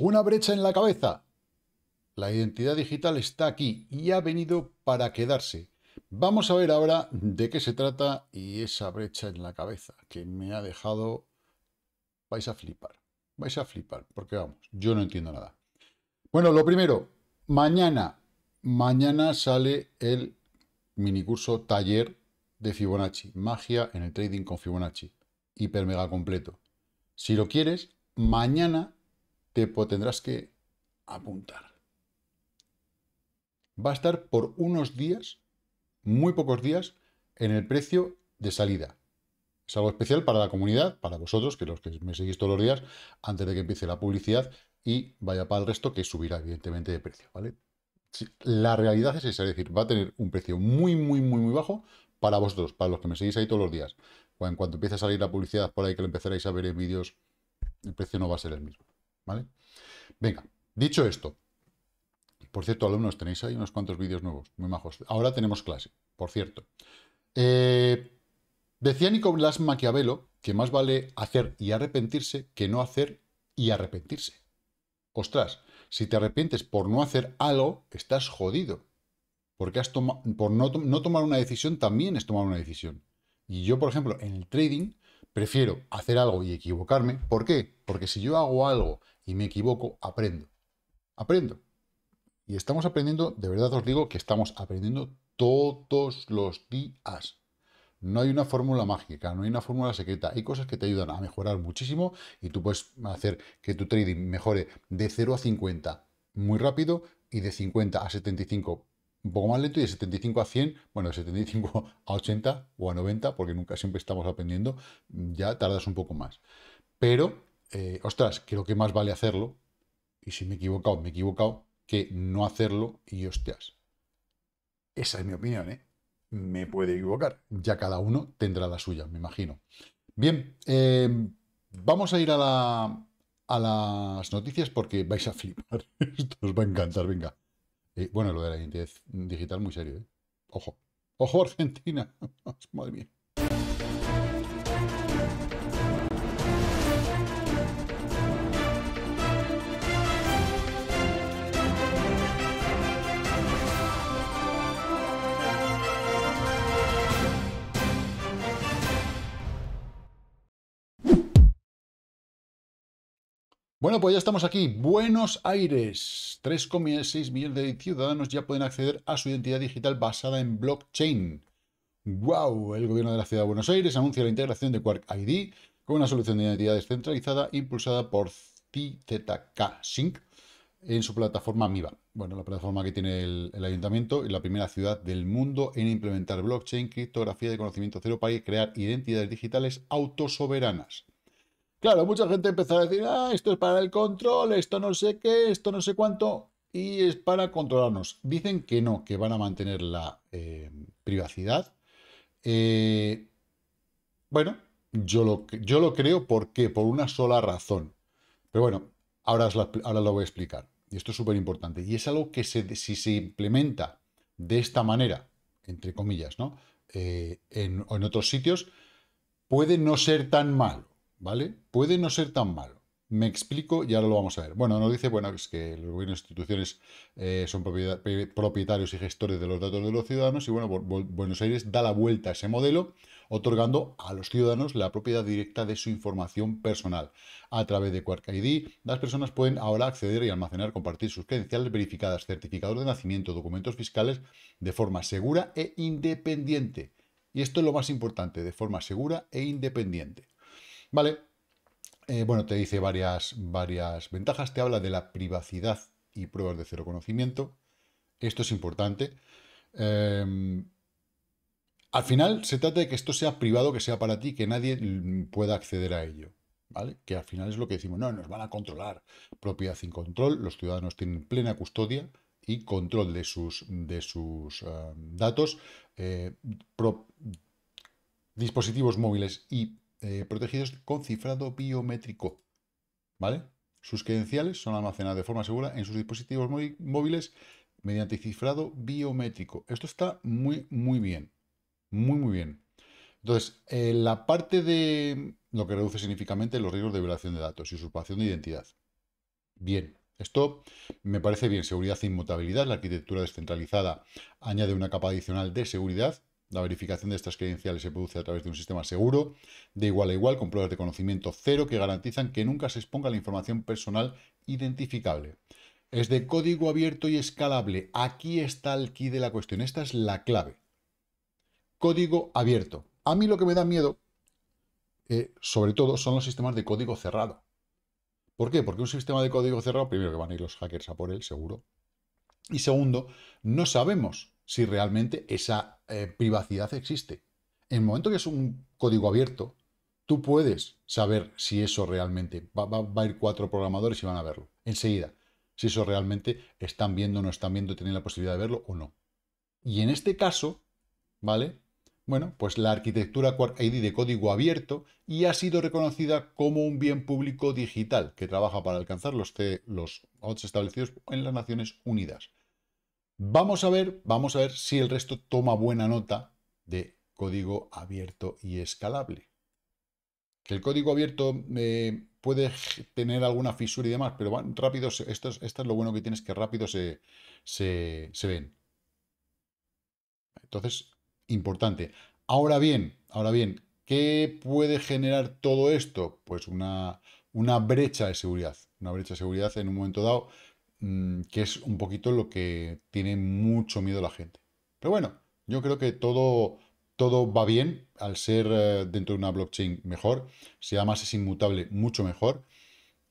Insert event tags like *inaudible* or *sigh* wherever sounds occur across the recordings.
Una brecha en la cabeza. La identidad digital está aquí y ha venido para quedarse. Vamos a ver ahora de qué se trata y esa brecha en la cabeza que me ha dejado... Vais a flipar, vais a flipar, porque vamos, yo no entiendo nada. Bueno, lo primero, mañana, mañana sale el minicurso taller de Fibonacci, magia en el trading con Fibonacci, hiper mega completo. Si lo quieres, mañana tendrás que apuntar. Va a estar por unos días, muy pocos días, en el precio de salida. Es algo especial para la comunidad, para vosotros, que los que me seguís todos los días, antes de que empiece la publicidad y vaya para el resto, que subirá evidentemente de precio, ¿vale? La realidad es esa, es decir, va a tener un precio muy, muy, muy, muy bajo para vosotros, para los que me seguís ahí todos los días. En empiece a salir la publicidad por ahí, que lo empezaréis a ver en vídeos, el precio no va a ser el mismo. ¿vale? Venga, dicho esto, por cierto, alumnos, tenéis ahí unos cuantos vídeos nuevos, muy majos. Ahora tenemos clase, por cierto. Eh, decía Nicolás Maquiavelo que más vale hacer y arrepentirse que no hacer y arrepentirse. Ostras, si te arrepientes por no hacer algo, estás jodido. Porque por no, no tomar una decisión también es tomar una decisión. Y yo, por ejemplo, en el trading Prefiero hacer algo y equivocarme. ¿Por qué? Porque si yo hago algo y me equivoco, aprendo. Aprendo. Y estamos aprendiendo, de verdad os digo que estamos aprendiendo todos los días. No hay una fórmula mágica, no hay una fórmula secreta. Hay cosas que te ayudan a mejorar muchísimo y tú puedes hacer que tu trading mejore de 0 a 50 muy rápido y de 50 a 75 un poco más lento y de 75 a 100, bueno, de 75 a 80 o a 90, porque nunca siempre estamos aprendiendo, ya tardas un poco más. Pero, eh, ostras, creo que más vale hacerlo, y si me he equivocado, me he equivocado, que no hacerlo y hostias. Esa es mi opinión, ¿eh? Me puede equivocar. Ya cada uno tendrá la suya, me imagino. Bien, em, vamos a ir a, a las noticias porque vais a flipar. *laughs* Esto os va a encantar, venga bueno, lo de la identidad digital muy serio, ¿eh? Ojo. Ojo *laughs* Argentina. Madre mía. Bueno, pues ya estamos aquí. Buenos Aires. 3,6 millones de ciudadanos ya pueden acceder a su identidad digital basada en blockchain. ¡Wow! El gobierno de la ciudad de Buenos Aires anuncia la integración de Quark ID con una solución de identidad descentralizada impulsada por TZK Sync en su plataforma MIVA. Bueno, la plataforma que tiene el, el ayuntamiento y la primera ciudad del mundo en implementar blockchain, criptografía de conocimiento cero para crear identidades digitales autosoberanas. Claro, mucha gente empezó a decir, ah, esto es para el control, esto no sé qué, esto no sé cuánto, y es para controlarnos. Dicen que no, que van a mantener la eh, privacidad. Eh, bueno, yo lo, creo porque por una sola razón. Pero bueno, ahora, lo voy a explicar. Y esto es súper importante. Y es algo que se, si se implementa de esta manera, entre comillas, ¿no? Eh, en, en otros sitios, puede no ser tan malo. ¿vale? Puede no ser tan malo. Me explico y ahora lo vamos a ver. Bueno, nos dice, bueno, es que los gobiernos e instituciones eh, son propietarios y gestores de los datos de los ciudadanos y bueno, Buenos Aires da la vuelta a ese modelo otorgando a los ciudadanos la propiedad directa de su información personal. A través de Quark ID, las personas pueden ahora acceder y almacenar, compartir sus credenciales verificadas, certificados de nacimiento, documentos fiscales de forma segura e independiente. Y esto es lo más importante, de forma segura e independiente. Vale, eh, bueno, te dice varias, varias ventajas, te habla de la privacidad y pruebas de cero conocimiento, esto es importante. Em, al final se trata de que esto sea privado, que sea para ti, que nadie pueda acceder a ello. ¿Vale? Que al final es lo que decimos, no, nos van a controlar. Propiedad sin control, los ciudadanos tienen plena custodia y control de sus, de sus eh, datos, eh, dispositivos móviles y eh, protegidos con cifrado biométrico. ¿Vale? Sus credenciales son almacenadas de forma segura en sus dispositivos móviles mediante cifrado biométrico. Esto está muy, muy bien. Muy, muy bien. Entonces, eh, la parte de lo que reduce significativamente los riesgos de violación de datos y usurpación de identidad. Bien, esto me parece bien. Seguridad e inmutabilidad. La arquitectura descentralizada añade una capa adicional de seguridad la verificación de estas credenciales se produce a través de un sistema seguro, de igual a igual, con pruebas de conocimiento cero que garantizan que nunca se exponga la información personal identificable. Es de código abierto y escalable. Aquí está el key de la cuestión. Esta es la clave. Código abierto. A mí lo que me da miedo, eh, sobre todo, son los sistemas de código cerrado. ¿Por qué? Porque un sistema de código cerrado, primero que van a ir los hackers a por él, seguro. Y segundo, no sabemos si realmente esa eh, privacidad existe. En el momento que es un código abierto, tú puedes saber si eso realmente va, a ir cuatro programadores y van a verlo enseguida. Si eso realmente están viendo, o no están viendo, tienen la posibilidad de verlo o no. Y en este caso, ¿vale? Bueno, pues la arquitectura Quark de código abierto y ha sido reconocida como un bien público digital que trabaja para alcanzar los, C, los establecidos en las Naciones Unidas. Vamos a ver, vamos a ver si el resto toma buena nota de código abierto y escalable. Que el código abierto eh, puede tener alguna fisura y demás, pero van rápido, esto, es, esto es, lo bueno que tienes, que rápido se, ven. Entonces, importante. Ahora bien, ahora bien, ¿qué puede generar todo esto? Pues una brecha de seguridad. Una brecha de seguridad en un momento dado Mm, que es un poquito lo que tiene mucho miedo la gente. Pero bueno, yo creo que todo, todo va bien al ser eh, dentro de una blockchain mejor. sea además es inmutable, mucho mejor.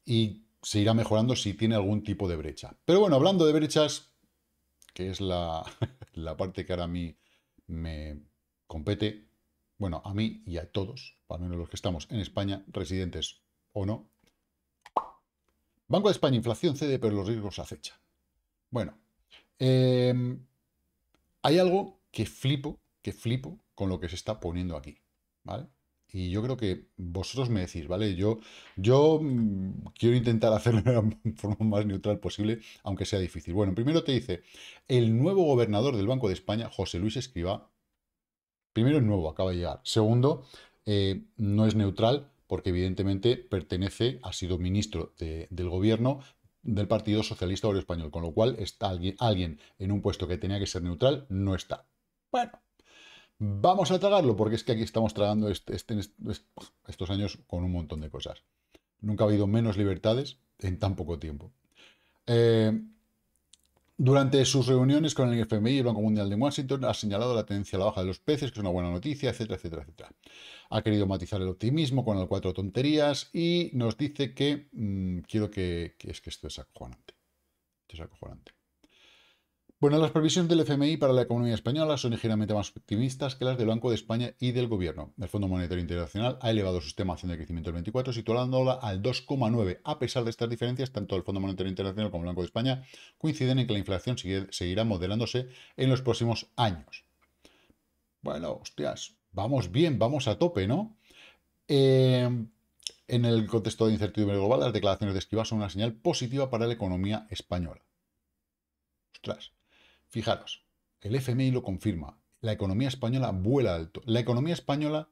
Y se irá mejorando si tiene algún tipo de brecha. Pero bueno, hablando de brechas, que es la, *laughs* la parte que ahora a mí me compete, bueno, a mí y a todos, al menos los que estamos en España, residentes o no, Banco de España, inflación cede, pero los riesgos acechan. Bueno, em, hay algo que flipo, que flipo con lo que se está poniendo aquí, ¿vale? Y yo creo que vosotros me decís, ¿vale? Yo, yo mm, quiero intentar *laughs* hacerlo de la forma más neutral posible, aunque sea difícil. Bueno, primero te dice, el nuevo gobernador del Banco de España, José Luis Escriba. primero es nuevo, acaba de llegar. Segundo, eh, no es neutral porque evidentemente pertenece, ha sido ministro del gobierno del Partido Socialista Obrero Español, con lo cual está alguien, en un puesto que tenía que ser neutral, no está. Bueno, vamos a tragarlo, porque es que aquí estamos tragando este, este, este, estos años con un montón de cosas. Nunca ha habido menos libertades en tan poco tiempo. Eh, durante sus reuniones con el FMI y el Banco Mundial de Washington, ha señalado la tendencia a la baja de los peces, que es una buena noticia, etcétera, etcétera, etcétera. Ha querido matizar el optimismo con el cuatro tonterías y nos dice que, mm, quiero que, que, es que esto es acojonante. Esto es acojonante. Bueno, las previsiones del FMI para la economía española son ligeramente más optimistas que las del Banco de España y del Gobierno. El Fondo Monetario Internacional ha elevado su estimación de crecimiento del 24, situándola al 2,9. A pesar de estas diferencias, tanto el Fondo Monetario Internacional como el Banco de España coinciden en que la inflación seguirá moderándose en los próximos años. Bueno, hostias, vamos bien, vamos a tope, ¿no? Em, en el contexto de incertidumbre global, las declaraciones de Esquiva son una señal positiva para la economía española. Ostras, Fijaros, el FMI lo confirma. La economía española vuela alto. La economía española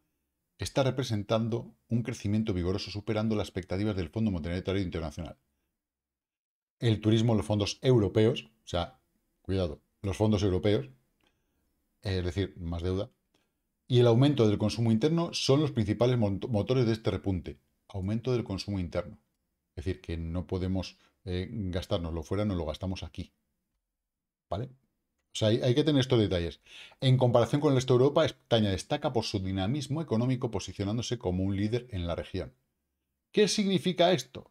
está representando un crecimiento vigoroso superando las expectativas del Fondo Monetario Internacional. El turismo, los fondos europeos, o sea, cuidado, los fondos europeos, es decir, más deuda, y el aumento del consumo interno son los principales motores de este repunte. Aumento del consumo interno. Es decir, que no podemos gastarnos eh, gastárnoslo fuera, no lo gastamos aquí. ¿Vale? O sea, hay, que tener estos detalles. En comparación con el resto de Europa, España destaca por su dinamismo económico posicionándose como un líder en la región. ¿Qué significa esto?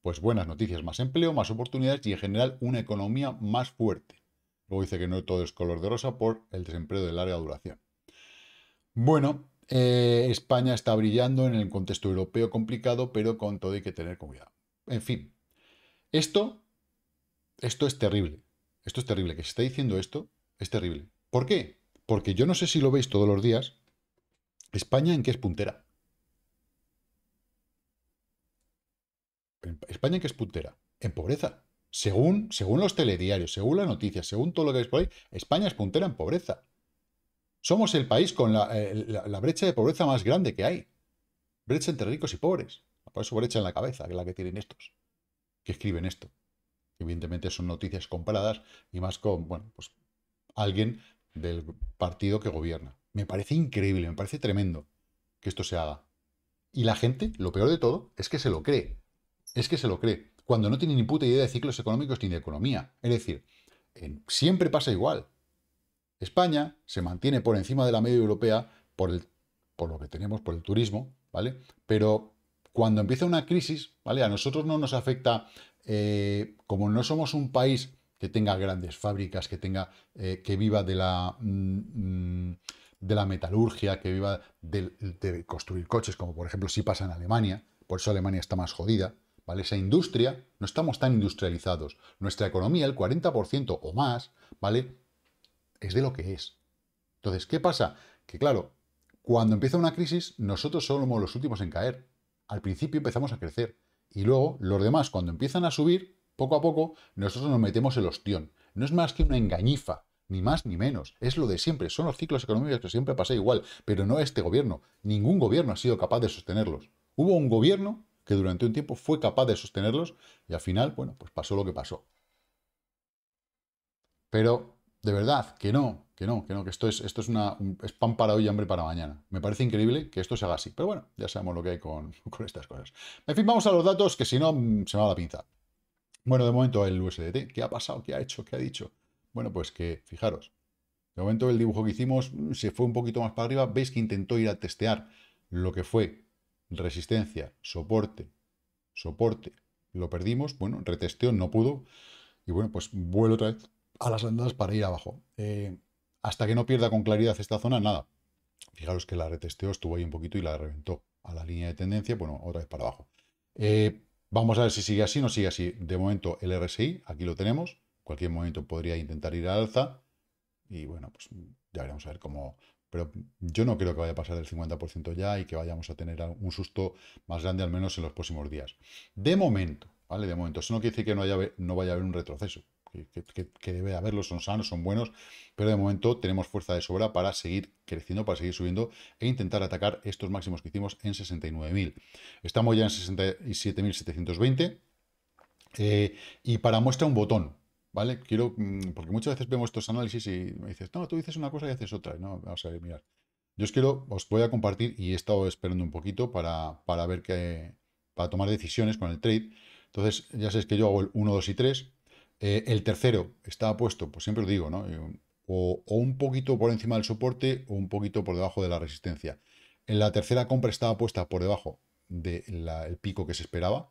Pues buenas noticias, más empleo, más oportunidades y en general una economía más fuerte. Luego dice que no todo es color de rosa por el desempleo de larga duración. Bueno, eh, España está brillando en el contexto europeo complicado, pero con todo hay que tener cuidado. En fin, esto, esto es terrible. Esto es terrible. Que se está diciendo esto es terrible. ¿Por qué? Porque yo no sé si lo veis todos los días. España en qué es puntera. España en qué es puntera. En pobreza. Según, según los telediarios, según las noticias, según todo lo que veis por ahí, España es puntera en pobreza. Somos el país con la, eh, la brecha de pobreza más grande que hay. Brecha entre ricos y pobres. Por eso brecha en la cabeza, que es la que tienen estos, que escriben esto. Evidentemente son noticias comparadas y más con, bueno, pues alguien del partido que gobierna. Me parece increíble, me parece tremendo que esto se haga. Y la gente, lo peor de todo, es que se lo cree. Es que se lo cree. Cuando no tiene ni puta idea de ciclos económicos ni de economía. Es decir, siempre pasa igual. España se mantiene por encima de la media europea por, por lo que tenemos, por el turismo, ¿vale? Pero cuando empieza una crisis, ¿vale? A nosotros no nos afecta eh, como no somos un país que tenga grandes fábricas, que tenga, eh, que viva de la, mm, mm, de la metalurgia, que viva de, construir coches, como por ejemplo si pasa en Alemania, por eso Alemania está más jodida, ¿vale? Esa industria, no estamos tan industrializados. Nuestra economía, el 40% o más, ¿vale? Es de lo que es. Entonces, ¿qué pasa? Que claro, cuando empieza una crisis, nosotros somos los últimos en caer. Al principio empezamos a crecer. Y luego, los demás, cuando empiezan a subir, poco a poco, nosotros nos metemos el ostión. No es más que una engañifa, ni más ni menos. Es lo de siempre. Son los ciclos económicos que siempre pasa igual, pero no este gobierno. Ningún gobierno ha sido capaz de sostenerlos. Hubo un gobierno que durante un tiempo fue capaz de sostenerlos y al final, bueno, pues pasó lo que pasó. Pero de verdad, que no, que no, que no, que esto es, esto es una es pan para hoy y hambre para mañana. Me parece increíble que esto se haga así. Pero bueno, ya sabemos lo que hay con, *laughs* con estas cosas. En fin, vamos a los datos, que si no, mm, se me va la pinza. Bueno, de momento el USDT. ¿Qué ha pasado? ¿Qué ha hecho? ¿Qué ha dicho? Bueno, pues que, fijaros, de momento el dibujo que hicimos mm, se fue un poquito más para arriba. Veis que intentó ir a testear lo que fue resistencia, soporte, soporte. Lo perdimos, bueno, retesteó, no pudo. Y bueno, pues vuelve otra vez a las andadas para ir abajo. Eh, hasta que no pierda con claridad esta zona, nada. Fijaros que la retesteó, estuvo ahí un poquito y la reventó a la línea de tendencia, bueno, otra vez para abajo. Eh, vamos a ver si sigue así no sigue así. De momento el RSI, aquí lo tenemos, cualquier momento podría intentar ir a alza y bueno, pues ya veremos a ver cómo... Pero yo no creo que vaya a pasar el 50% ya y que vayamos a tener un susto más grande al menos en los próximos días. De momento, ¿vale? De momento, eso no quiere decir que no, no vaya a haber un retroceso que, debe haberlos, son sanos, son buenos, pero de momento tenemos fuerza de sobra para seguir creciendo, para seguir subiendo e intentar atacar estos máximos que hicimos en 69.000. Estamos ya en 67.720 eh, y para muestra un botón, ¿vale? Quiero, mm, porque muchas veces vemos estos análisis y me dices, no, tú dices una cosa y haces otra, ¿no? Vamos a ver, mirar Yo os quiero, os voy a compartir y he estado esperando un poquito para, para ver que, para tomar decisiones con el trade. Entonces, ya sabéis que yo hago el 1, 2 y 3. Eh, el tercero estaba puesto, pues siempre lo digo, ¿no? Eh, o, un poquito por encima del soporte o un poquito por debajo de la resistencia. En la tercera compra estaba puesta por debajo del pico que se esperaba,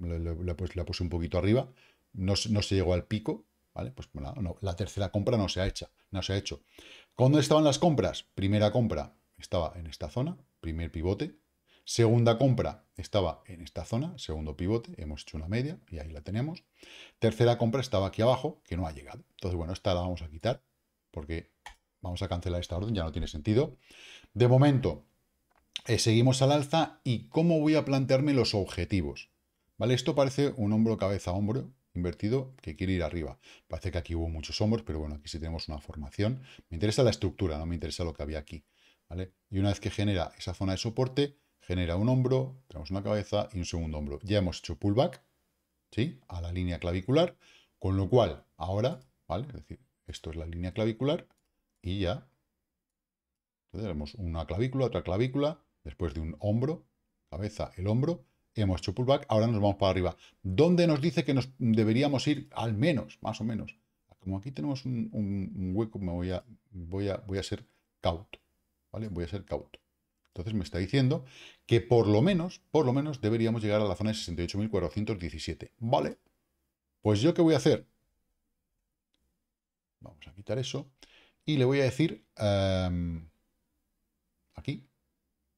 pues, la, puse un poquito arriba, no, se llegó al pico, ¿vale? Pues la, tercera compra no se ha hecha, no se ha hecho. ¿Cuándo estaban las compras? Primera compra estaba en esta zona, primer pivote, Segunda compra estaba en esta zona, segundo pivote, hemos hecho una media y ahí la tenemos. Tercera compra estaba aquí abajo, que no ha llegado. Entonces, bueno, esta la vamos a quitar porque vamos a cancelar esta orden, ya no tiene sentido. De momento, eh, seguimos al alza y cómo voy a plantearme los objetivos. ¿Vale? Esto parece un hombro cabeza hombro invertido que quiere ir arriba. Parece que aquí hubo muchos hombros, pero bueno, aquí sí tenemos una formación. Me interesa la estructura, no me interesa lo que había aquí. ¿vale? Y una vez que genera esa zona de soporte, genera un hombro, tenemos una cabeza y un segundo hombro. Ya hemos hecho pullback, ¿sí? A la línea clavicular, con lo cual, ahora, ¿vale? Es decir, esto es la línea clavicular y ya. tenemos una clavícula, otra clavícula, después de un hombro, cabeza, el hombro, hemos hecho pullback, ahora nos vamos para arriba. ¿Dónde nos dice que nos deberíamos ir al menos, más o menos? Como aquí tenemos un, hueco, me voy a, voy a, voy a ser cauto, ¿vale? Voy a ser cauto. Entonces me está diciendo que por lo menos, por lo menos deberíamos llegar a la zona de 68.417. ¿Vale? Pues yo qué voy a hacer. Vamos a quitar eso. Y le voy a decir em, aquí.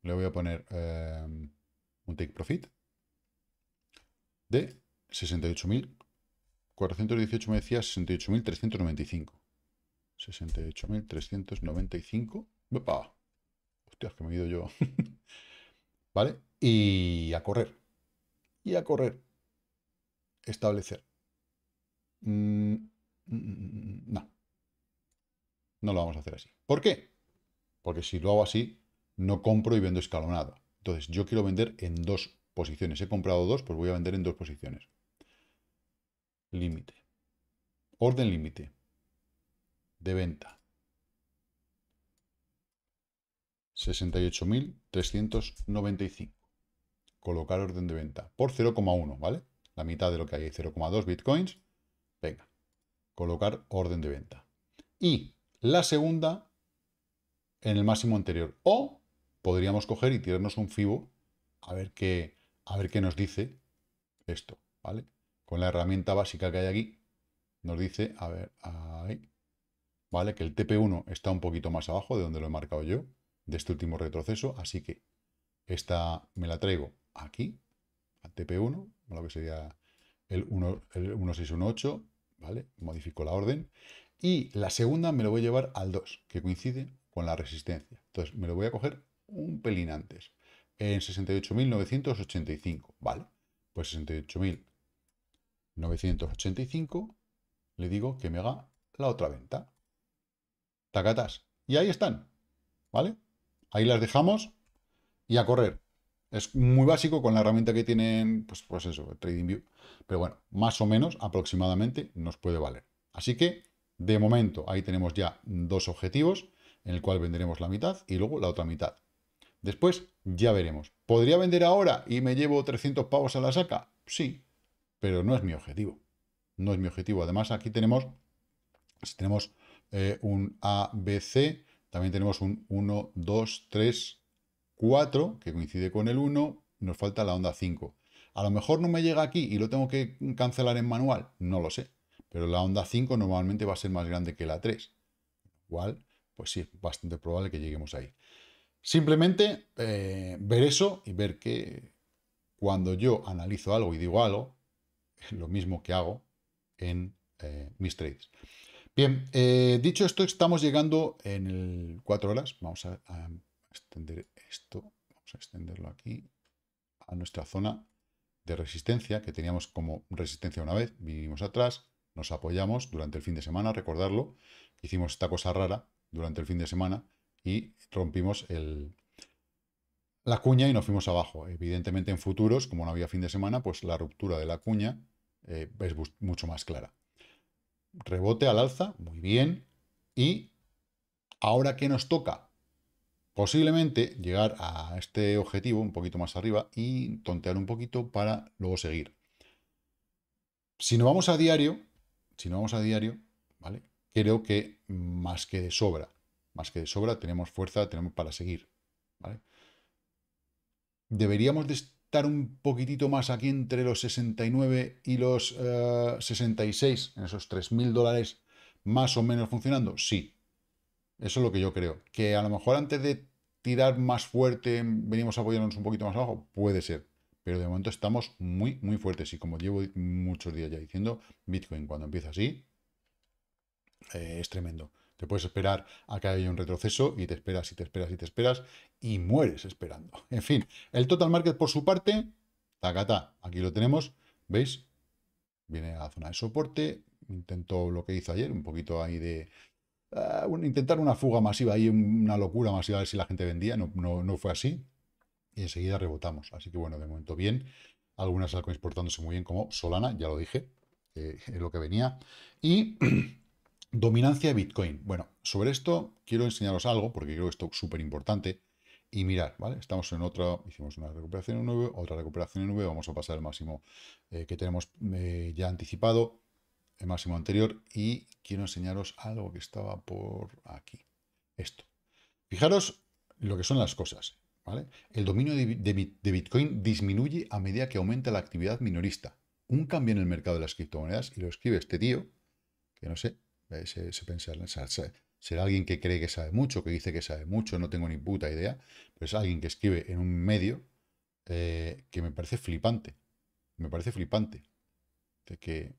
Le voy a poner em, un take profit de 68.418, me decía 68.395. 68.395. ¡Opa! que me he ido yo. *laughs* ¿Vale? Y a correr. Y a correr. Establecer. Mm, mm, mm, no. No lo vamos a hacer así. ¿Por qué? Porque si lo hago así, no compro y vendo escalonado. Entonces, yo quiero vender en dos posiciones. He comprado dos, pues voy a vender en dos posiciones. Límite. Orden límite. De venta. 68.395. Colocar orden de venta por 0,1, ¿vale? La mitad de lo que hay, 0,2 bitcoins. Venga, colocar orden de venta. Y la segunda en el máximo anterior. O podríamos coger y tirarnos un FIBO a ver qué, a ver qué nos dice esto, ¿vale? Con la herramienta básica que hay aquí, nos dice, a ver, ahí, ¿vale? Que el TP1 está un poquito más abajo de donde lo he marcado yo, de este último retroceso, así que esta me la traigo aquí, a TP1, lo que sería el, el 1618, ¿vale? Modifico la orden. Y la segunda me lo voy a llevar al 2, que coincide con la resistencia. Entonces me lo voy a coger un pelín antes, en 68.985, ¿vale? Pues 68.985 le digo que me haga la otra venta. Tacatas. Y ahí están, ¿vale? Ahí las dejamos y a correr. Es muy básico con la herramienta que tienen, pues, pues eso, TradingView. Pero bueno, más o menos aproximadamente nos puede valer. Así que, de momento, ahí tenemos ya dos objetivos, en el cual venderemos la mitad y luego la otra mitad. Después ya veremos. ¿Podría vender ahora y me llevo 300 pavos a la saca? Sí, pero no es mi objetivo. No es mi objetivo. Además, aquí tenemos, si tenemos eh, un ABC, también tenemos un 1, 2, 3, 4, que coincide con el 1, nos falta la onda 5. A lo mejor no me llega aquí y lo tengo que cancelar en manual, no lo sé. Pero la onda 5 normalmente va a ser más grande que la 3. Igual, pues sí, es bastante probable que lleguemos ahí. Simplemente eh, ver eso y ver que cuando yo analizo algo y digo algo, es lo mismo que hago en eh, mis trades. Bien, eh, dicho esto, estamos llegando en el 4 horas. Vamos a, extender esto, vamos a extenderlo aquí a nuestra zona de resistencia, que teníamos como resistencia una vez, vinimos atrás, nos apoyamos durante el fin de semana, recordarlo, hicimos esta cosa rara durante el fin de semana y rompimos el, la cuña y nos fuimos abajo. Evidentemente en futuros, como no había fin de semana, pues la ruptura de la cuña eh, es mucho más clara rebote al alza, muy bien. Y ahora que nos toca posiblemente llegar a este objetivo un poquito más arriba y tontear un poquito para luego seguir. Si no vamos a diario, si no vamos a diario, ¿vale? Creo que más que de sobra, más que de sobra tenemos fuerza, tenemos para seguir, Deberíamos de un poquitito más aquí entre los 69 y los 66, eh, en esos 3.000 dólares más o menos funcionando? Sí. Eso es lo que yo creo. Que a lo mejor antes de tirar más fuerte venimos apoyándonos un poquito más abajo, puede ser. Pero de momento estamos muy, muy fuertes. Y como llevo muchos días ya diciendo, Bitcoin cuando empieza así, eh, es tremendo. Te puedes esperar a que haya un retroceso y te esperas y te esperas y te esperas y mueres esperando. *laughs* En fin, el total market por su parte, tacata, aquí lo tenemos, ¿veis? Viene a la zona de soporte, intentó lo que hizo ayer, un poquito ahí de... Ah, intentar una fuga masiva ahí, una locura masiva, a ver si la gente vendía, no, fue así. Y enseguida rebotamos, así que bueno, de momento bien. Algunas altcoins portándose muy bien, como Solana, ya lo dije, es lo que venía. Y *clears throat* Dominancia de Bitcoin. Bueno, sobre esto quiero enseñaros algo, porque creo que esto es súper importante. Y mirar, ¿vale? Estamos en otra, hicimos una recuperación en otra recuperación en vamos a pasar el máximo eh, que tenemos eh, ya anticipado, el máximo anterior, y quiero enseñaros algo que estaba por aquí. Esto. Fijaros lo que son las cosas, ¿vale? El dominio de Bitcoin disminuye a medida que aumenta la actividad minorista. Un cambio en el mercado de las criptomonedas, y lo escribe este tío, que no sé, eh, será alguien que cree que sabe mucho, que dice que sabe mucho, no tengo ni puta idea, pero es alguien que escribe en un medio eh, que me parece flipante. Me parece flipante. De que,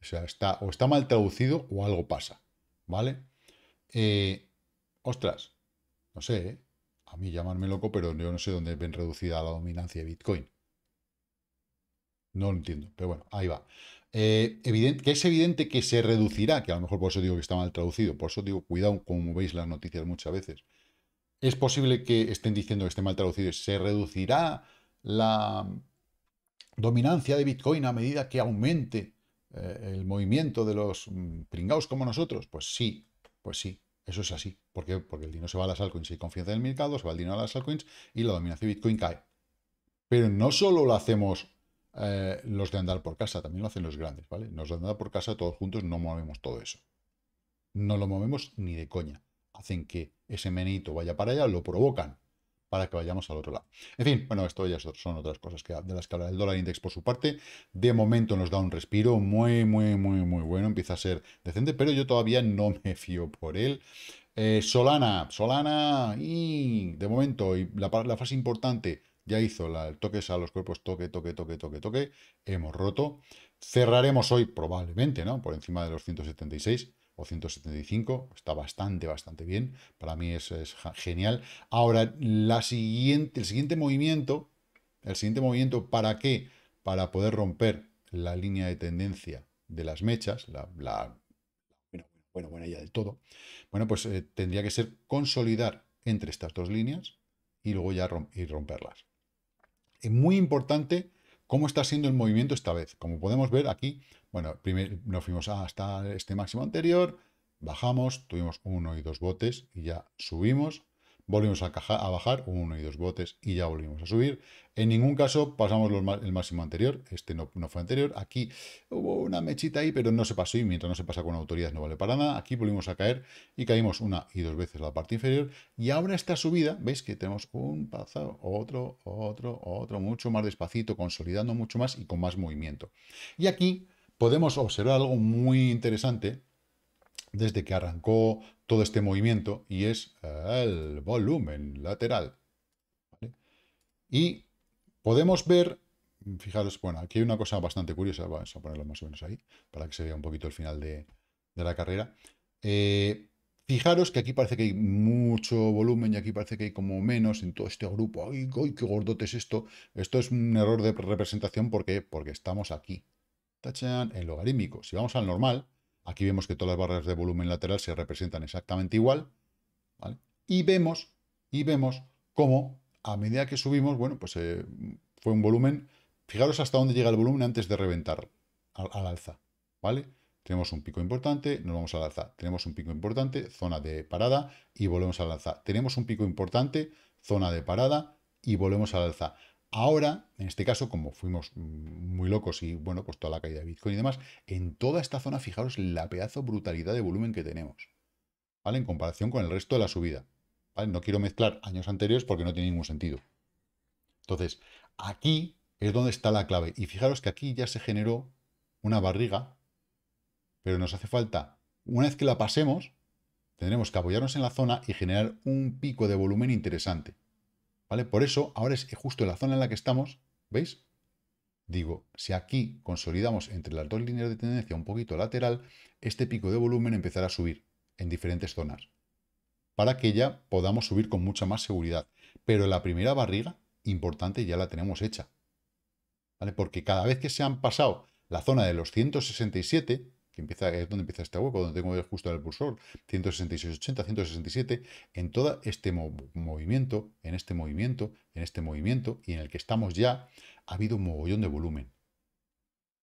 o está, o está mal traducido o algo pasa, ¿vale? Eh, ostras, no sé, a mí llamarme loco, pero yo no sé dónde ven reducida la dominancia de Bitcoin. No lo entiendo, pero bueno, ahí va. Eh, que es evidente que se reducirá, que a lo mejor por eso digo que está mal traducido, por eso digo cuidado, como veis las noticias muchas veces. Es posible que estén diciendo que esté mal traducido, se reducirá la dominancia de Bitcoin a medida que aumente eh, el movimiento de los mm, como nosotros. Pues sí, pues sí, eso es así. ¿Por Porque el dinero se va a las altcoins, y confianza en el mercado, se va el dinero a las altcoins y la dominancia de Bitcoin cae. Pero no solo lo hacemos eh, los de andar por casa, también lo hacen los grandes, ¿vale? Nos de andar por casa todos juntos no movemos todo eso. No lo movemos ni de coña. Hacen que ese menito vaya para allá, lo provocan para que vayamos al otro lado. En fin, bueno, esto ya son otras cosas que, de las que habla el dólar index por su parte. De momento nos da un respiro muy, muy, muy, muy bueno. Empieza a ser decente, pero yo todavía no me *laughs* fío por él. Eh, Solana, Solana, y de momento, y la, la fase importante, ya hizo la, toques a los cuerpos, toque, toque, toque, toque, toque, hemos roto. Cerraremos hoy probablemente, ¿no? Por encima de los 176 o 175, está bastante, bastante bien, para mí es, genial. Ahora, la siguiente, el siguiente movimiento, el siguiente movimiento, ¿para qué? Para poder romper la línea de tendencia de las mechas, la, bueno, bueno, ya del todo, bueno, pues eh, tendría que ser consolidar entre estas dos líneas y luego ya romperlas es muy importante cómo está siendo el movimiento esta vez. Como podemos ver aquí, bueno, primero nos fuimos hasta este máximo anterior, bajamos, tuvimos uno y dos botes y ya subimos, volvimos a, bajar uno y dos botes y ya volvimos a subir. En ningún caso pasamos el máximo anterior, este no, no, fue anterior, aquí hubo una mechita ahí, pero no se pasó y mientras no se pasa con autoridad no vale para nada. Aquí volvimos a caer y caímos una y dos veces la parte inferior y ahora esta subida, veis que tenemos un pasado, otro, otro, otro, mucho más despacito, consolidando mucho más y con más movimiento. Y aquí podemos observar algo muy interesante, desde que arrancó todo este movimiento y es el volumen lateral. Y podemos ver, fijaros, bueno, aquí hay una cosa bastante curiosa, vamos a ponerlo más o menos ahí, para que se vea un poquito el final de, la carrera. Eh, fijaros que aquí parece que hay mucho volumen y aquí parece que hay como menos en todo este grupo. ¡Ay, qué gordote es esto! Esto es un error de representación porque, porque estamos aquí. Tachan, en logarítmico. Si vamos al normal, Aquí vemos que todas las barras de volumen lateral se representan exactamente igual. Y vemos, y vemos cómo a medida que subimos, bueno, pues eh, fue un volumen. Fijaros hasta dónde llega el volumen antes de reventar al, alza. ¿Vale? tenemos un pico importante, nos vamos al alza, tenemos un pico importante, zona de parada y volvemos al alza, tenemos un pico importante, zona de parada y volvemos al alza. Ahora, en este caso, como fuimos muy locos y bueno, pues toda la caída de Bitcoin y demás, en toda esta zona, fijaros la pedazo brutalidad de volumen que tenemos, ¿vale? En comparación con el resto de la subida, ¿vale? No quiero mezclar años anteriores porque no tiene ningún sentido. Entonces, aquí es donde está la clave. Y fijaros que aquí ya se generó una barriga, pero nos hace falta, una vez que la pasemos, tendremos que apoyarnos en la zona y generar un pico de volumen interesante. Por eso, ahora es justo en la zona en la que estamos, ¿veis? Digo, si aquí consolidamos entre las dos líneas de tendencia un poquito lateral, este pico de volumen empezará a subir en diferentes zonas para que ya podamos subir con mucha más seguridad. Pero la primera barriga importante ya la tenemos hecha. ¿vale? Porque cada vez que se han pasado la zona de los 167, que empieza, es donde empieza este hueco, donde tengo justo el 166, 166.80, 167, en todo este movimiento, en este movimiento, en este movimiento, y en el que estamos ya, ha habido un mogollón de volumen.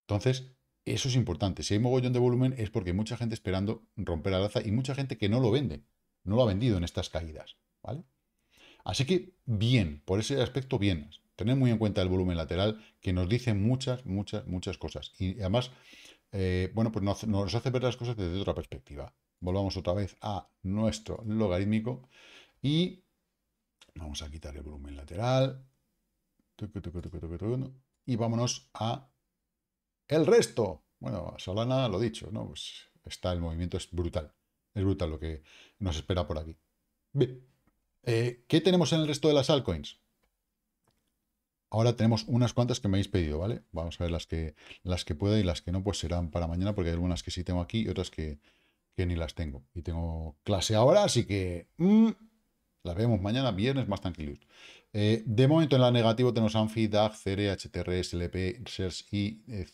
Entonces, eso es importante. Si hay mogollón de volumen es porque hay mucha gente esperando romper la raza y mucha gente que no lo vende, no lo ha vendido en estas caídas, ¿vale? Así que bien, por ese aspecto bien. Tener muy en cuenta el volumen lateral que nos dice muchas, muchas, muchas cosas. Y además eh, bueno, pues nos, hace ver las cosas desde otra perspectiva. Volvamos otra vez a nuestro logarítmico y vamos a quitar el volumen lateral y vámonos a el resto. Bueno, Solana lo dicho, ¿no? Pues está el movimiento, es brutal. Es brutal lo que nos espera por aquí. Bien. Eh, ¿Qué tenemos en el resto de las altcoins? Ahora tenemos unas cuantas que me habéis pedido, ¿vale? Vamos a ver las que, las que pueda y las que no, pues serán para mañana, porque hay algunas que sí tengo aquí y otras que, ni las tengo. Y tengo clase ahora, así que mm, las vemos mañana, viernes, más tranquilos. Eh, de momento en la negativa tenemos Anfi, DAG, Cere, HTR, SLP, SERS y eh,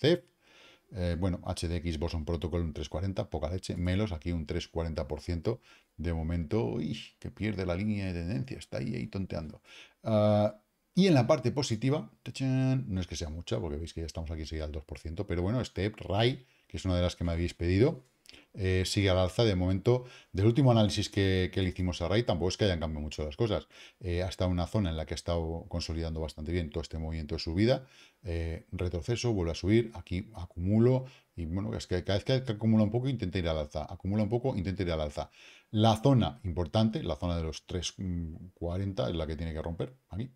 eh, bueno, HDX Boson Protocol un 340, poca leche. Melos aquí un 340%. De momento, uy, que pierde la línea de tendencia, está ahí, ahí tonteando. Ah... Y en la parte positiva, no es que sea mucha, porque veis que ya estamos aquí sigue al 2%, pero bueno, Step, RAI, que es una de las que me habéis pedido, eh, sigue al alza de momento. Del último análisis que, le hicimos a RAI, tampoco es que hayan cambiado mucho las cosas. Eh, ha estado una zona en la que ha estado consolidando bastante bien todo este movimiento de subida. Eh, retroceso, vuelve a subir, aquí acumulo. Y bueno, es que cada vez que acumula un poco, intenta ir al alza. Acumula un poco, intenta ir al alza. La zona importante, la zona de los 3.40, es la que tiene que romper, aquí,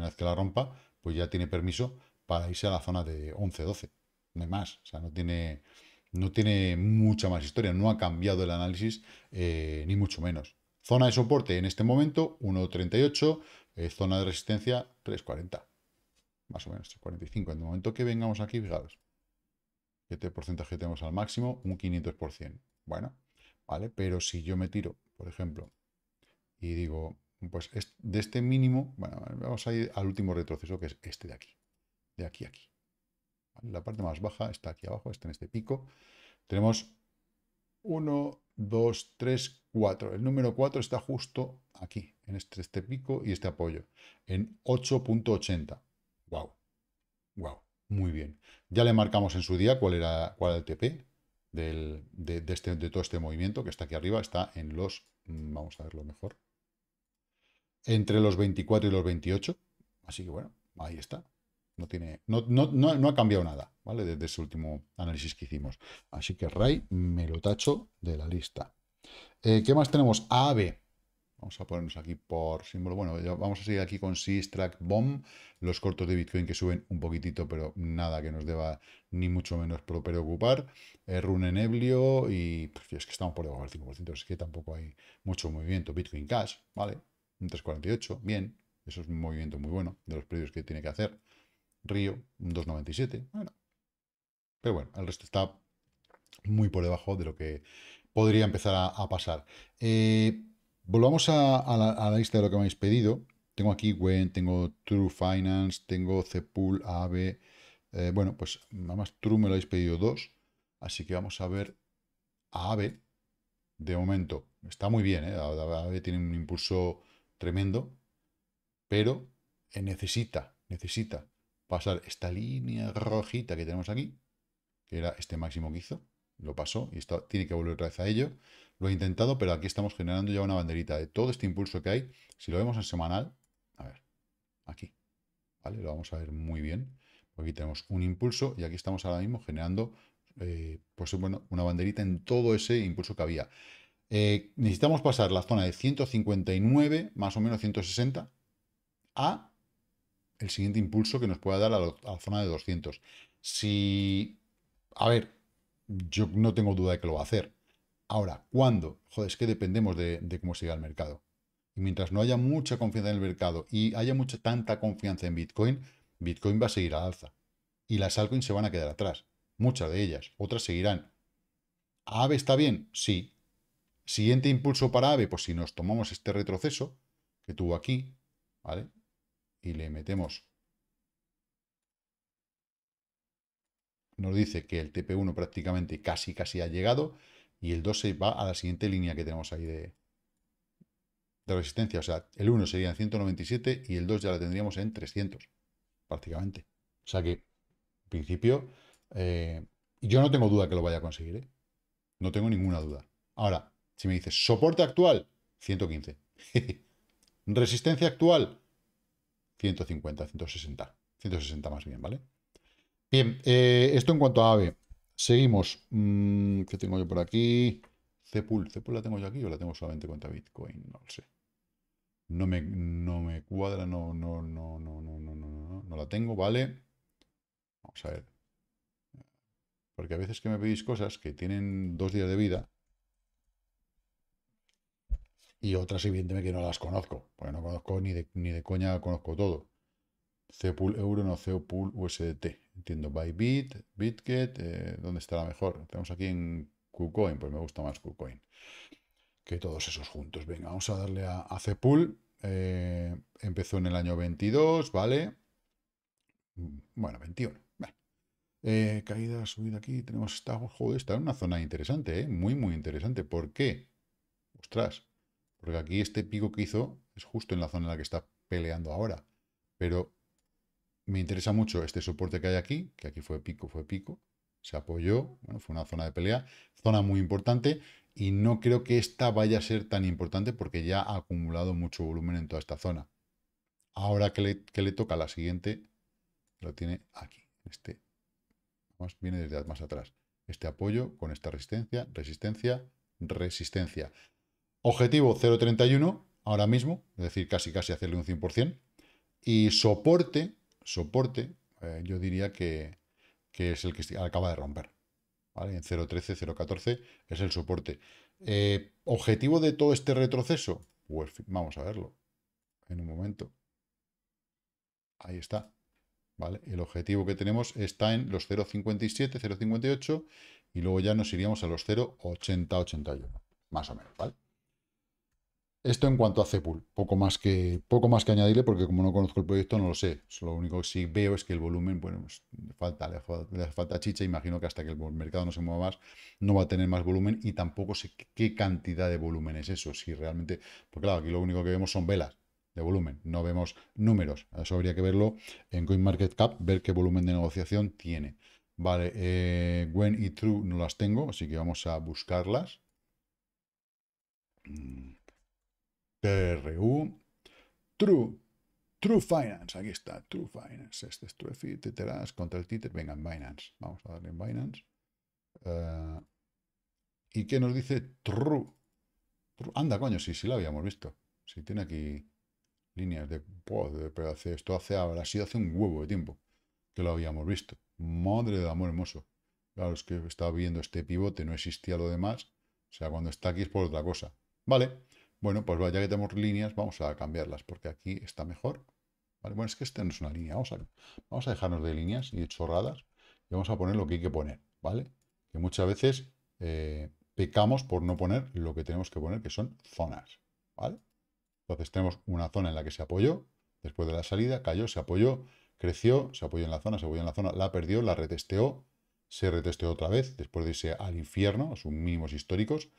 una vez que la rompa, pues ya tiene permiso para irse a la zona de 11, 12. No hay más. O sea, no tiene, no tiene mucha más historia. No ha cambiado el análisis, eh, ni mucho menos. Zona de soporte en este momento, 1.38. Eh, zona de resistencia, 3.40. Más o menos, 3-45. En el momento que vengamos aquí, fijaros. Este porcentaje tenemos al máximo? Un 500%. Bueno, vale, pero si yo me tiro, por ejemplo, y digo, pues de este mínimo, bueno, vamos a ir al último retroceso, que es este de aquí. De aquí a aquí. La parte más baja está aquí abajo, está en este pico. Tenemos 1, 2, 3, 4. El número 4 está justo aquí, en este, este, pico y este apoyo, en 8.80. Wow, wow, muy bien. Ya le marcamos en su día cuál era, cuál el TP este, de todo este movimiento que está aquí arriba, está en los, mm, vamos a verlo mejor, entre los 24 y los 28. Así que bueno, ahí está. No, tiene, no, no, ha cambiado nada, ¿vale? Desde ese último análisis que hicimos. Así que RAI me lo tacho de la lista. Eh, ¿Qué más tenemos? AVE. Vamos a ponernos aquí por símbolo. Bueno, vamos a seguir aquí con Track BOMB, los cortos de Bitcoin que suben un poquitito, pero nada que nos deba ni mucho menos preocupar. Eh, Rune Eblio y es que estamos por debajo del 5%, es que tampoco hay mucho movimiento. Bitcoin Cash, ¿vale? un 3,48, bien, eso es un movimiento muy bueno de los precios que tiene que hacer. Río, un 2,97, bueno. Pero bueno, el resto está muy por debajo de lo que podría empezar a, pasar. Eh, volvamos a, la, lista de lo que me habéis pedido. Tengo aquí Gwen, tengo True Finance, tengo CEPUL, AVE. Eh, bueno, pues nada más True me lo habéis pedido dos. Así que vamos a ver a AVE. De momento, está muy bien. ¿eh? AVE tiene un impulso tremendo, pero eh, necesita, necesita pasar esta línea rojita que tenemos aquí, que era este máximo que hizo, lo pasó y tiene que volver otra vez a ello. Lo he intentado, pero aquí estamos generando ya una banderita de todo este impulso que hay. Si lo vemos en semanal, a ver, aquí, ¿vale? Lo vamos a ver muy bien. Aquí tenemos un impulso y aquí estamos ahora mismo generando, eh, pues bueno, una banderita en todo ese impulso que había. Eh, necesitamos pasar la zona de 159, más o menos 160, a el siguiente impulso que nos pueda dar a, la zona de 200. Si... A ver, yo no tengo duda de que lo va a hacer. Ahora, ¿cuándo? Joder, es que dependemos de, cómo siga el mercado. Y mientras no haya mucha confianza en el mercado y haya mucha tanta confianza en Bitcoin, Bitcoin va a seguir al alza. Y las altcoins se van a quedar atrás. Muchas de ellas. Otras seguirán. ¿Ave está bien? Sí. Siguiente impulso para AVE, pues si nos tomamos este retroceso que tuvo aquí, ¿vale? Y le metemos... Nos dice que el TP1 prácticamente casi casi ha llegado y el 2 se va a la siguiente línea que tenemos ahí de, de resistencia. O sea, el 1 sería en 197 y el 2 ya la tendríamos en 300, prácticamente. O sea que, en principio, eh, yo no tengo duda que lo vaya a conseguir. ¿eh? No tengo ninguna duda. Ahora, si me dices soporte actual, 115. *laughs* Resistencia actual, 150, 160. 160 más bien, ¿vale? Bien, eh, esto en cuanto a AVE. Seguimos. Mm, ¿Qué tengo yo por aquí? Cepul. ¿Cepul la tengo yo aquí o la tengo solamente cuenta Bitcoin? No lo sé. No me, no me cuadra, no, no, no, no, no, no, no, no la tengo, ¿vale? Vamos a ver. Porque a veces que me pedís cosas que tienen dos días de vida y otras evidentemente que no las conozco, porque no conozco ni de, ni de coña, conozco todo. Cepul, Euro, no Cepul, USDT. Entiendo, Bybit, BitGet, eh, ¿dónde está la mejor? Tenemos aquí en KuCoin, pues me gusta más KuCoin que todos esos juntos. Venga, vamos a darle a, Cepul. Eh, empezó en el año 22, ¿vale? Mm, bueno, 21. Eh, caída, subida aquí, tenemos esta, está en una zona interesante, ¿eh? muy, muy interesante. ¿Por qué? Ostras, porque aquí este pico que hizo es justo en la zona en la que está peleando ahora. Pero me interesa mucho este soporte que hay aquí, que aquí fue pico, fue pico. Se apoyó, bueno, fue una zona de pelea, zona muy importante. Y no creo que esta vaya a ser tan importante porque ya ha acumulado mucho volumen en toda esta zona. Ahora que le, toca la siguiente, lo tiene aquí. Este más, viene desde más atrás. Este apoyo con esta resistencia, resistencia, resistencia. Objetivo 0.31 ahora mismo, es decir, casi casi hacerle un 100%. Y soporte, soporte, eh, yo diría que, es el que acaba de romper. ¿vale? En 0.13, 0.14 es el soporte. Eh, ¿Objetivo de todo este retroceso? Pues vamos a verlo en un momento. Ahí está. ¿vale? El objetivo que tenemos está en los 0.57, 0.58 y luego ya nos iríamos a los 0.80, 81, más o menos. ¿vale? Esto en cuanto a cepul poco más que poco más que añadirle porque como no conozco el proyecto no lo sé. Lo único que sí veo es que el volumen, bueno, pues, le falta le, falta chicha, imagino que hasta que el mercado no se mueva más no va a tener más volumen y tampoco sé qué cantidad de volumen es eso, si realmente, porque claro, aquí lo único que vemos son velas de volumen, no vemos números. Eso habría que verlo en CoinMarketCap, ver qué volumen de negociación tiene. Vale, eh, Gwen y True no las tengo, así que vamos a buscarlas. Mm. TRU. True. True Finance. Aquí está. True Finance. Este es Fit, Teteras contra el títer. Venga, en Binance. Vamos a darle en Binance. Eh, ¿Y qué nos dice True? Anda, coño, sí, sí lo habíamos visto. Si tiene aquí líneas de... Poder, pero hace, esto hace, ha sido hace un huevo de tiempo que lo habíamos visto. Madre de amor hermoso. Claro, es que estaba viendo este pivote, no existía lo demás. O sea, cuando está aquí es por otra cosa. Vale. Bueno, pues ya que tenemos líneas, vamos a cambiarlas, porque aquí está mejor. Bueno, es que esta no es una línea. Vamos a, dejarnos de líneas y chorradas y vamos a poner lo que hay que poner, ¿vale? Que muchas veces eh, pecamos por no poner lo que tenemos que poner, que son zonas, ¿vale? Entonces tenemos una zona en la que se apoyó, después de la salida, cayó, se apoyó, creció, se apoyó en la zona, se apoyó en la zona, la perdió, la retesteó, se retesteó otra vez, después de irse al infierno, a sus mínimos históricos,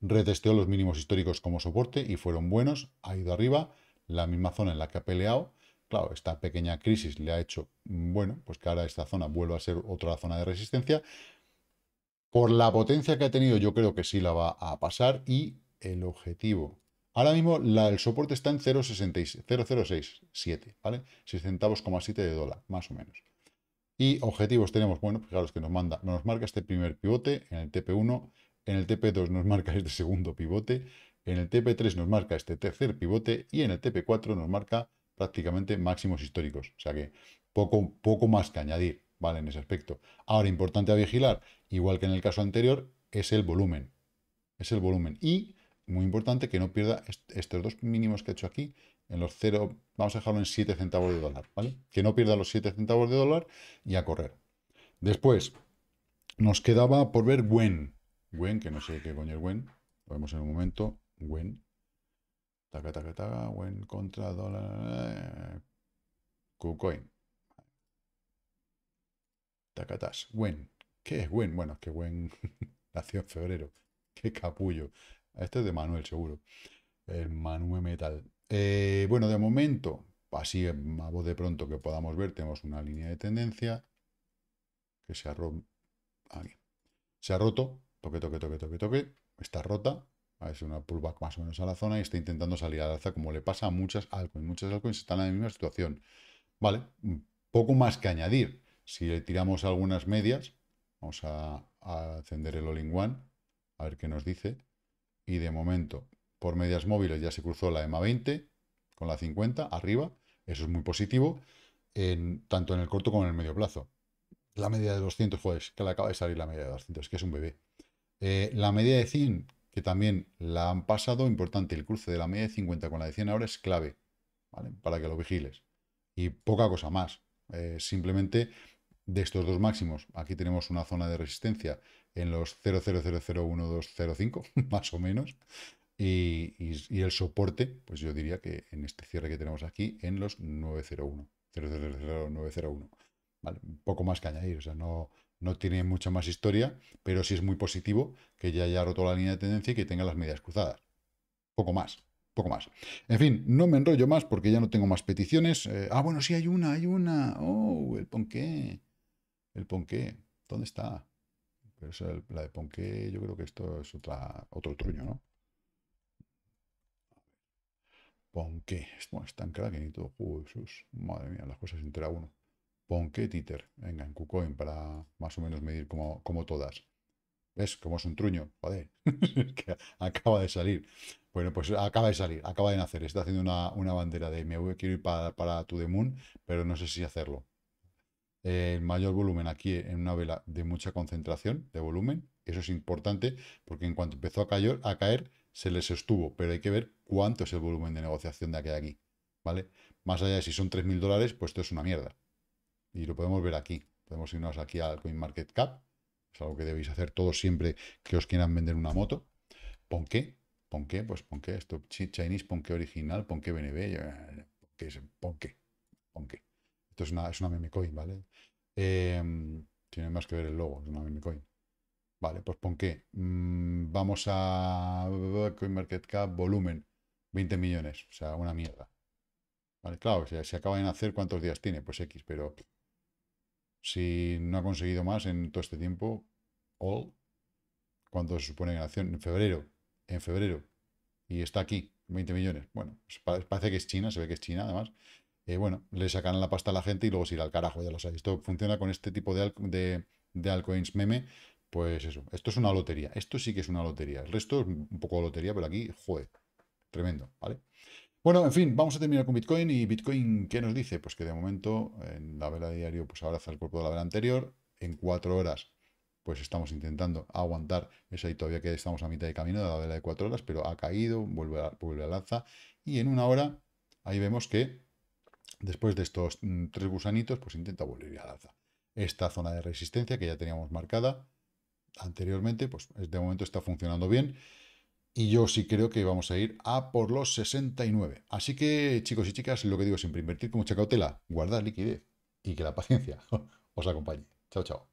retesteó los mínimos históricos como soporte y fueron buenos, ha ido arriba, la misma zona en la que ha peleado. Claro, esta pequeña crisis le ha hecho, mm, bueno, pues que ahora esta zona vuelva a ser otra zona de resistencia. Por la potencia que ha tenido, yo creo que sí la va a pasar y el objetivo. Ahora mismo el soporte está en 0.067, ¿vale? 6 centavos, de dólar, más o menos. Y objetivos tenemos, bueno, fijaros pues que nos manda, nos marca este primer pivote en el TP1, en el TP2 nos marca este segundo pivote, en el TP3 nos marca este tercer pivote y en el TP4 nos marca prácticamente máximos históricos. O sea que poco, poco más que añadir, ¿vale? En ese aspecto. Ahora, importante a vigilar, igual que en el caso anterior, es el volumen. Es el volumen. Y, muy importante, que no pierda estos dos mínimos que he hecho aquí, en los cero, vamos a dejarlo en 7 centavos de dólar, ¿vale? Que no pierda los 7 centavos de dólar y a correr. Después, nos quedaba por ver buen. Gwen, que no sé qué coño es Gwen. Lo vemos en un momento. Gwen. Taca, taca, taca. Gwen contra dólar. KuCoin. Tacatas. Gwen. ¿Qué es Gwen? Bueno, es que Gwen *laughs* nació en febrero. Qué capullo. Este es de Manuel, seguro. El Manuel Metal. Eh, bueno, de momento, así a voz de pronto que podamos ver, tenemos una línea de tendencia que se ha, se ha roto Toque, toque, toque, toque, toque. Está rota. Es una pullback más o menos a la zona y está intentando salir al alza, como le pasa a muchas altcoins. Muchas altcoins están en la misma situación. Vale, mm, poco más que añadir. Si le tiramos algunas medias, vamos a, encender el all-in-one, a ver qué nos dice. Y de momento, por medias móviles ya se cruzó la EMA 20 con la 50 arriba. Eso es muy positivo, en, tanto en el corto como en el medio plazo. La media de 200, joder, pues, que le acaba de salir la media de 200, Es que es un bebé. Eh, la media de 100, que también la han pasado, importante, el cruce de la media de 50 con la de 100 ahora es clave, ¿vale? Para que lo vigiles. Y poca cosa más. Eh, simplemente de estos dos máximos, aquí tenemos una zona de resistencia en los 00001205, *laughs* más o menos. Y, el soporte, pues yo diría que en este cierre que tenemos aquí, en los 901, 000901. ¿Vale? Un poco más que añadir, o sea, no, no tiene mucha más historia, pero sí es muy positivo que ya haya roto la línea de tendencia y que tenga las medias cruzadas. Poco más, poco más. En fin, no me enrollo más porque ya no tengo más peticiones. Eh, ah, bueno, sí, hay una, hay una. Oh, el ponqué. El ponqué. ¿Dónde está? Pero la de ponqué, yo creo que esto es otra, otro truño, ¿no? Ponqué. Bueno, es tan crack que ¿eh? todo. Madre mía, las cosas entera uno que Titer, venga, en KuCoin para más o menos medir como, como todas. ¿Ves? Como es un truño, joder, *laughs* que acaba de salir. Bueno, pues acaba de salir, acaba de nacer, está haciendo una, bandera de me voy, quiero ir para, para To pero no sé si hacerlo. Eh, el mayor volumen aquí en una vela de mucha concentración de volumen, eso es importante porque en cuanto empezó a caer, a caer se les estuvo, pero hay que ver cuánto es el volumen de negociación de aquí a aquí, ¿vale? Más allá de si son 3.000 dólares, pues esto es una mierda. Y lo podemos ver aquí. Podemos irnos aquí al CoinMarketCap. Es algo que debéis hacer todos siempre que os quieran vender una moto. ¿Pon qué? ¿Pon qué? Pues pon qué. Esto Chinese, pon qué original, pon qué BNB. Eh, pon qué. Pon qué. Esto es una, es una coin, ¿vale? Em, tiene más que ver el logo, es una meme coin. Vale, pues pon qué. Mm, vamos a CoinMarketCap, volumen, 20 millones. O sea, una mierda. Vale, claro, si, se acaba de nacer, ¿cuántos días tiene? Pues X, pero si no ha conseguido más en todo este tiempo, all, cuando se supone en acción, en febrero, en febrero, y está aquí, 20 millones. Bueno, pues parece que es China, se ve que es China además. Eh, bueno, le sacarán la pasta a la gente y luego se irá al carajo, ya lo sabéis. Esto funciona con este tipo de, de altcoins meme. Pues eso, esto es una lotería. Esto sí que es una lotería. El resto es un poco de lotería, pero aquí, joder, tremendo, ¿vale? Bueno, en fin, vamos a terminar con Bitcoin. ¿Y Bitcoin qué nos dice? Pues que de momento, en la vela diario, pues abraza el cuerpo de la vela anterior. En cuatro horas, pues estamos intentando aguantar es y todavía que estamos a mitad de camino de la vela de cuatro horas, pero ha caído, vuelve a, vuelve Y en una hora, ahí vemos que después de estos mm, tres gusanitos, pues intenta volver la lanza. Esta zona de resistencia que ya teníamos marcada anteriormente, pues de momento está funcionando bien. Y yo sí creo que vamos a ir a por los 69. Así que, chicos y chicas, lo que digo siempre, invertir con mucha cautela, guardar liquidez y que la paciencia *laughs* os acompañe. Chao, chao.